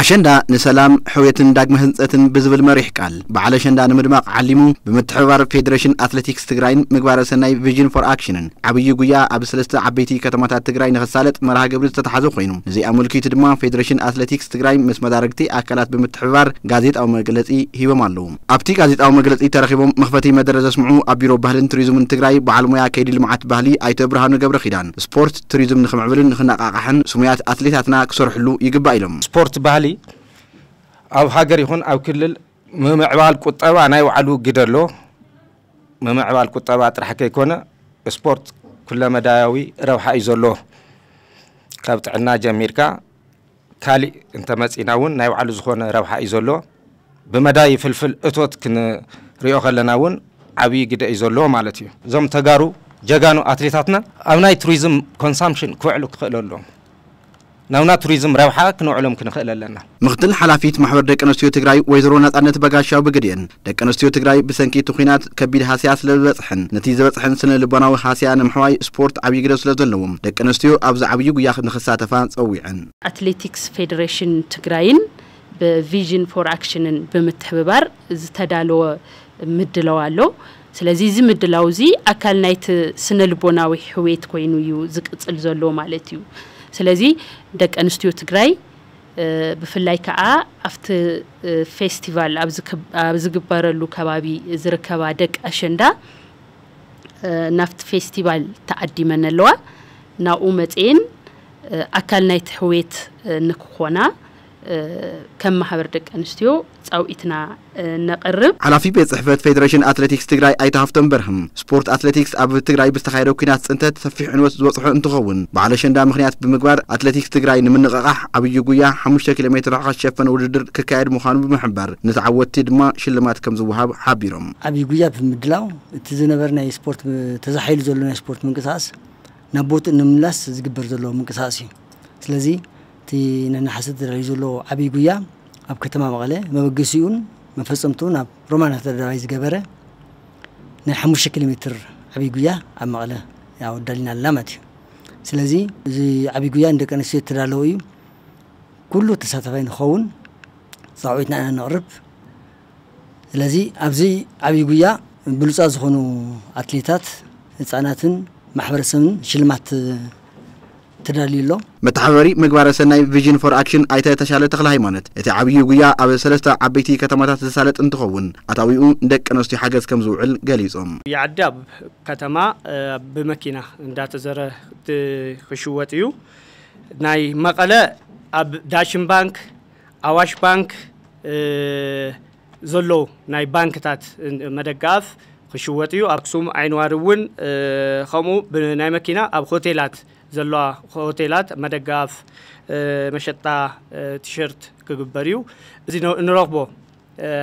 ኣሸንዳ ንሰላም ሕውየትን ዳግመ ህንፀትን ብዝብል መሪሕ ቃል በዓል ኣሸንዳ ንምድማቕ ዓሊሙ ብምትሕባር ፌደሬሽን ኣትለቲክስ ትግራይን ምግባረ ሰናይ ቪዥን ፎር ኣክሽንን ዓብዪ ጉያ ኣብ ሰለስተ ዓበይቲ ከተማታት ትግራይ ንኽሳለጥ መርሃ ግብሪ ዝተተሓዘ ኮይኑ እዚ ኣመልኪቱ ድማ ፌደሬሽን ኣትለቲክስ ትግራይ ምስ መዳርግቲ ኣካላት ብምትሕባር ጋዜጣዊ መግለፂ ሂቦም ኣለዉ ኣብቲ ጋዜጣዊ መግለፂ ተረኺቦም መኽፈቲ መደረ ዘስምዑ ኣብ ቢሮ ባህልን ቱሪዝምን ትግራይ በዓል ሙያ ከይዲ ልምዓት ባህሊ ኣይቶ ብርሃኑ ገብረ ኺዳን ስፖርት ቱሪዝም ንኽምዕብልን ንኽነቓቕሕን ስሙያት ኣትሌታትና ክሰርሕሉ ይግባእ ኢሎም ስፖርት ባህሊ ብተወሳሊ ኣብ ሃገር ይኹን ኣብ ክልል ምምዕባል ቁጠባ ናይ ባዕሉ ግደ ኣሎ ምምዕባል ቁጠባ ጥራሕ ከይኮነ ስፖርት ኩለ መዳያዊ ረብሓ እዩ ዘሎ ካብ ጥዕና ጀሚርካ ካሊእ እንተመፂና እውን ናይ ባዕሉ ዝኾነ ረብሓ እዩ ዘሎ ብመዳይ ፍልፍል እቶት ክንሪኦ ከለና እውን ዓብዪ ግደ እዩ ዘሎ ማለት እዩ እዞም ተጋሩ ጀጋኑ ኣትሌታትና ኣብ ናይ ቱሪዝም ኮንሳምሽን ክውዕሉ ክኽእል ኣለዎም ናውና ቱሪዝም ረብሓ ክነውዕሎም ክንኽእል ኣለና ምኽትል ሓላፊት ማሕበር ደቂ ኣንስትዮ ትግራይ ወይዘሮ ናፃነት በጋሻው ብግድየን ደቂ ኣንስትዮ ትግራይ ብሰንኪ እቲ ኩናት ከቢድ ሃስያ ስለ ዝበፅሐን ነቲ ዝበፅሐን ስነ ልቦናዊ ሃስያ ንምሕዋይ ስፖርት ዓብዪ ግደ ስለ ዘለዎም ደቂ ኣንስትዮ ኣብዚ ዓብዪ ጉያ ንክሳተፋ ፀዊዐን ኣትሌቲክስ ፌደሬሽን ትግራይን ብቪዥን ፎር ኣክሽንን ብምትሕብባር ዝተዳለወ ምድለው ኣሎ ስለዚ እዚ ምድላው እዚ ኣካል ናይቲ ስነ ልቦናዊ ሕዌት ኮይኑ እዩ ዝቅፅል ዘሎ ማለት እዩ ስለዚህ ደቂ ኣንስትዮ ትግራይ ብፍላይ ከዓ ኣብቲ ፌስቲቫል ኣብ ዝግበረሉ ከባቢ ዝርከባ ደቂ ኣሸንዳ ናብቲ ፌስቲቫል ተኣዲመን ኣለዋ ናብኡ መፅን ኣካል ናይቲ ሕውየት ንክኾና ከም ማሕበር ደቂ ኣንስትዮ ፃውኢትና ነቕርብ ሓላፊ ቤት ፅሕፈት ፌደሬሽን ኣትሌቲክስ ትግራይ ኣይተ ሃፍቶም በርህም ስፖርት ኣትሌቲክስ ኣብ ትግራይ ብዝተካየደ ኩናት ፅንተት ሰፊሕ ዕንወት ዝበፅሖ እንትኸውን በዓል ኣሸንዳ ምክንያት ብምግባር ኣትሌቲክስ ትግራይ ንምንቕቃሕ ዓብዪ ጉያ 5 ኪሎ ሜትር ርሕቐት ዝሸፈነ ውድድር ክካየድ ምዃኑ ብምሕባር ንተዓወትቲ ድማ ሽልማት ከም ዝወሃብ ሓቢሮም ዓብዪ ጉያ ብምድላው እቲ ዝነበረ ናይ ስፖርት ተዛሓይሉ ዘሎ ናይ ስፖርት ምንቅስቃስ ናብ ቦትኡ ንምምላስ ዝግበር ዘለዎ ምንቅስቃስ እዩ ስለዚ ነናሓሰብ ተዳልዩ ዘሎ ዓብዪ ጉያ ኣብ ከተማ መቐለ መበገሲኡን መፈፀምቱን ኣብ ሮማና ተደራይ ዝገበረ ናይ ሓሙሽተ ኪሎ ሜትር ዓብዪ ጉያ ኣብ መቐለ ያው ዳሊና ኣለና ማለት እዩ ስለዚ እዚ ዓብዪ ጉያ ንደቂ ኣንስትዮ ተዳለወ እዩ ኩሉ ተሳተፋይ ንኸውን ፃውዒትና ኢና ነቕርብ ስለዚ ኣብዚ ዓብዪ ጉያ ብሉፃ ዝኾኑ ኣትሌታት ህፃናትን ማሕበረሰብን ሽልማት تدليله متحوري مجبر سناي فيجن فور اكشن ايتا تشاله تخله هيمانت اتي عبي غيا ابي سلسه عبيتي كتمات تسالت انتخون اتاويو دك انستي حاجز كم زوعل غليصم يعداب كتما بمكينه اندا تزر خشوتيو ناي مقله اب داشن بانك اواش بانك زلو ناي بانك تات مدغاف خشوتيو اكسوم عينوارون خمو بناي مكينه اب هوتيلات زلوا هوتيلات مدغاف مشطا تيشرت كغبريو زي نروخبو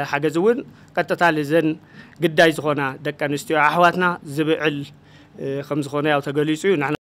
حاجه زون قطتا لزن قداي زخونا دكانستيو احواتنا زبعل خمس خونا او تغليصو نحنا